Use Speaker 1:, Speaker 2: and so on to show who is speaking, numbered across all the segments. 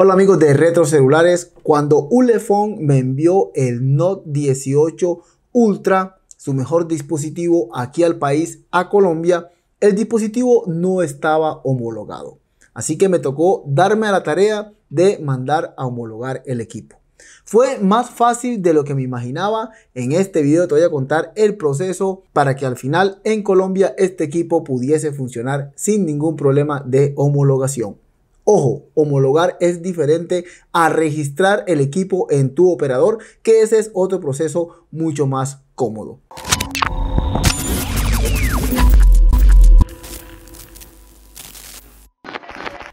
Speaker 1: Hola amigos de Retrocelulares, cuando Ulefone me envió el Note 18 Ultra, su mejor dispositivo aquí al país, a Colombia, el dispositivo no estaba homologado. Así que me tocó darme a la tarea de mandar a homologar el equipo. Fue más fácil de lo que me imaginaba. En este video te voy a contar el proceso para que al final en Colombia este equipo pudiese funcionar sin ningún problema de homologación. Ojo, homologar es diferente a registrar el equipo en tu operador, que ese es otro proceso mucho más cómodo.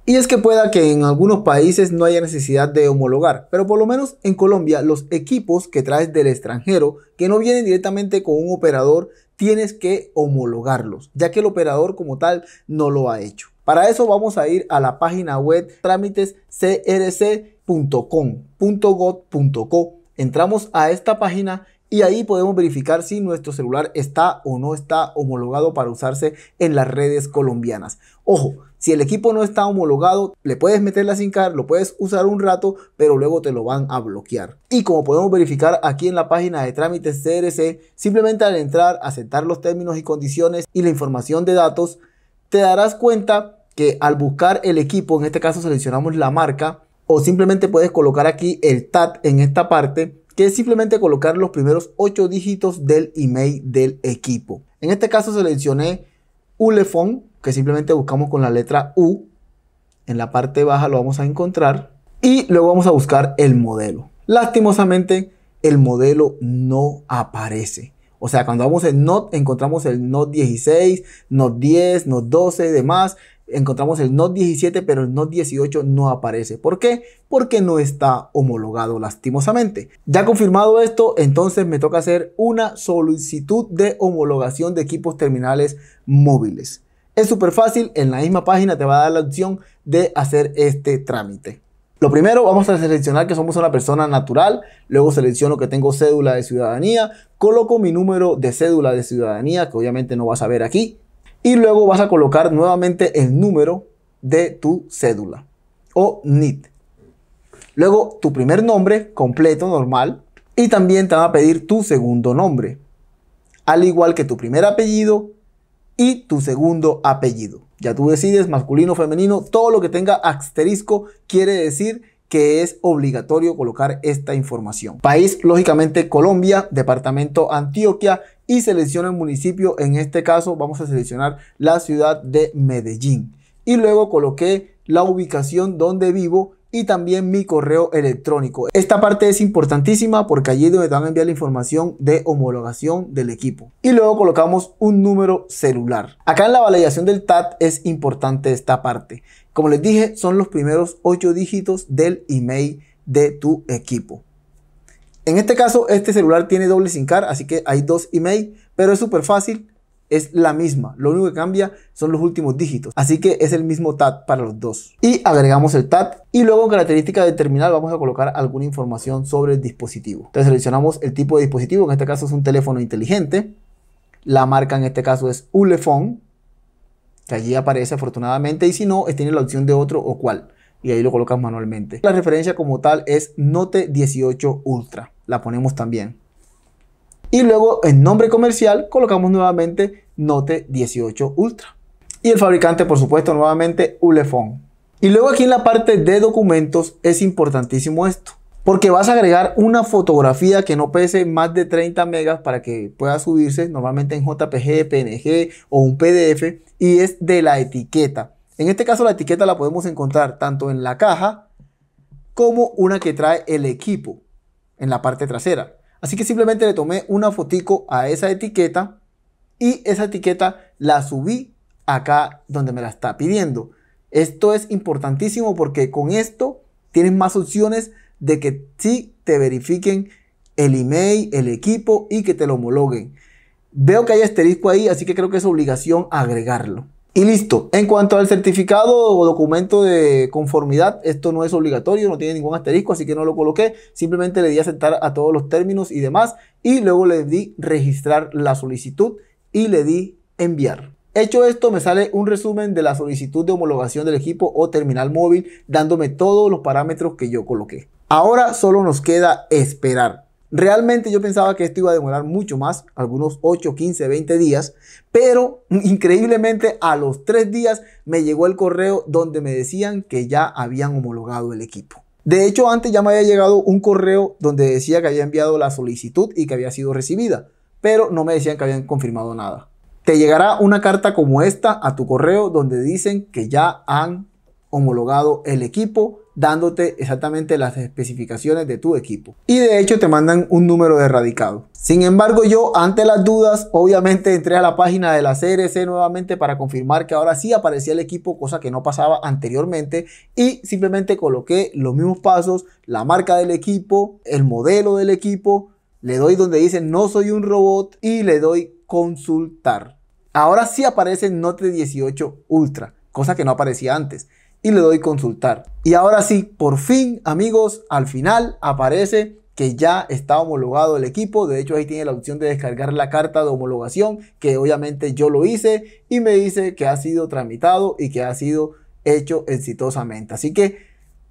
Speaker 1: Y es que pueda que en algunos países no haya necesidad de homologar, pero por lo menos en Colombia los equipos que traes del extranjero, que no vienen directamente con un operador, tienes que homologarlos, ya que el operador como tal no lo ha hecho. Para eso vamos a ir a la página web trámitescrc.com.gov.co. Entramos a esta página y ahí podemos verificar si nuestro celular está o no está homologado para usarse en las redes colombianas. Ojo, si el equipo no está homologado, le puedes meter la SIM card, lo puedes usar un rato, pero luego te lo van a bloquear. Y como podemos verificar aquí en la página de trámites CRC, simplemente al entrar, aceptar los términos y condiciones y la información de datos, te darás cuenta que al buscar el equipo, en este caso seleccionamos la marca, o simplemente puedes colocar aquí el TAT en esta parte, que es simplemente colocar los primeros 8 dígitos del email del equipo. En este caso seleccioné Ulefone, que simplemente buscamos con la letra U. En la parte baja lo vamos a encontrar. Y luego vamos a buscar el modelo. Lastimosamente, el modelo no aparece. O sea, cuando vamos en NOT, encontramos el NOT 16, NOT 10, NOT 12 y demás, encontramos el NOT 17, pero el NOT 18 no aparece. ¿Por qué? Porque no está homologado lastimosamente. Ya confirmado esto, entonces me toca hacer una solicitud de homologación de equipos terminales móviles. Es súper fácil, en la misma página te va a dar la opción de hacer este trámite. Lo primero, vamos a seleccionar que somos una persona natural, luego selecciono que tengo cédula de ciudadanía, coloco mi número de cédula de ciudadanía, que obviamente no vas a ver aquí, y luego vas a colocar nuevamente el número de tu cédula o NIT. Luego tu primer nombre completo, normal, y también te van a pedir tu segundo nombre, al igual que tu primer apellido y tu segundo apellido. Ya tú decides masculino, femenino, todo lo que tenga asterisco quiere decir que es obligatorio colocar esta información. País, lógicamente, Colombia, departamento Antioquia, y selecciono el municipio, en este caso vamos a seleccionar la ciudad de Medellín. Y luego coloqué la ubicación donde vivo y también mi correo electrónico. Esta parte es importantísima porque allí es donde van a enviar la información de homologación del equipo. Y luego colocamos un número celular. Acá en la validación del TAT es importante esta parte. Como les dije, son los primeros ocho dígitos del email de tu equipo. En este caso, este celular tiene doble SIM card, así que hay dos email, pero es súper fácil, es la misma. Lo único que cambia son los últimos dígitos, así que es el mismo TAT para los dos. Y agregamos el TAT y luego en característica de terminal vamos a colocar alguna información sobre el dispositivo. Entonces seleccionamos el tipo de dispositivo, en este caso es un teléfono inteligente. La marca en este caso es Ulefone, que allí aparece afortunadamente, y si no, tiene la opción de otro o cual. Y ahí lo colocas manualmente. La referencia como tal es Note 18 Ultra la ponemos también. Y luego en nombre comercial colocamos nuevamente Note 18 Ultra. Y el fabricante, por supuesto, nuevamente Ulefone. Y luego aquí en la parte de documentos es importantísimo esto. Porque vas a agregar una fotografía que no pese más de 30 megas para que pueda subirse normalmente en JPG, PNG o un PDF. Y es de la etiqueta. En este caso la etiqueta la podemos encontrar tanto en la caja como una que trae el equipo en la parte trasera. Así que simplemente le tomé una fotico a esa etiqueta y esa etiqueta la subí acá donde me la está pidiendo. Esto es importantísimo porque con esto tienes más opciones de que sí te verifiquen el email, el equipo y que te lo homologuen. Veo que hay asterisco ahí, así que creo que es obligación agregarlo. Y listo. En cuanto al certificado o documento de conformidad, esto no es obligatorio, no tiene ningún asterisco, así que no lo coloqué. Simplemente le di aceptar a todos los términos y demás. Y luego le di registrar la solicitud y le di enviar. Hecho esto, me sale un resumen de la solicitud de homologación del equipo o terminal móvil, dándome todos los parámetros que yo coloqué. Ahora solo nos queda esperar. Realmente yo pensaba que esto iba a demorar mucho más, algunos 8, 15, 20 días, pero increíblemente a los 3 días me llegó el correo donde me decían que ya habían homologado el equipo. De hecho, antes ya me había llegado un correo donde decía que había enviado la solicitud y que había sido recibida, pero no me decían que habían confirmado nada. Te llegará una carta como esta a tu correo donde dicen que ya han homologado el equipo dándote exactamente las especificaciones de tu equipo. Y de hecho te mandan un número de radicado. Sin embargo, yo ante las dudas, obviamente entré a la página de la CRC nuevamente para confirmar que ahora sí aparecía el equipo, cosa que no pasaba anteriormente, y simplemente coloqué los mismos pasos, la marca del equipo, el modelo del equipo, le doy donde dice no soy un robot y le doy consultar. Ahora sí aparece Note 18 Ultra, cosa que no aparecía antes y le doy consultar. Y ahora sí, por fin amigos, al final aparece que ya está homologado el equipo. De hecho, ahí tiene la opción de descargar la carta de homologación, que obviamente yo lo hice y me dice que ha sido tramitado y que ha sido hecho exitosamente. Así que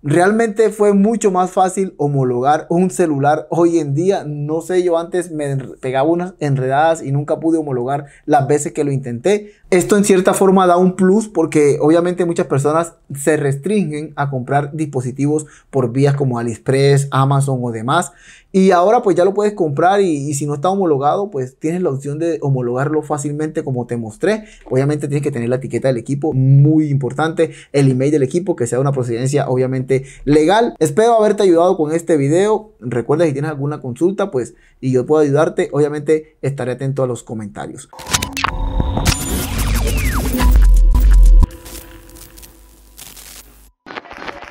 Speaker 1: Realmente fue mucho más fácil homologar un celular hoy en día. No sé, yo antes me pegaba unas enredadas y nunca pude homologar las veces que lo intenté. Esto en cierta forma da un plus porque obviamente muchas personas se restringen a comprar dispositivos por vías como AliExpress, Amazon o demás. Y ahora pues ya lo puedes comprar y, si no está homologado, pues tienes la opción de homologarlo fácilmente como te mostré. Obviamente tienes que tener la etiqueta del equipo, muy importante, el email del equipo, que sea una procedencia obviamente legal. Espero haberte ayudado con este video. Recuerda si tienes alguna consulta, pues y yo puedo ayudarte, obviamente estaré atento a los comentarios.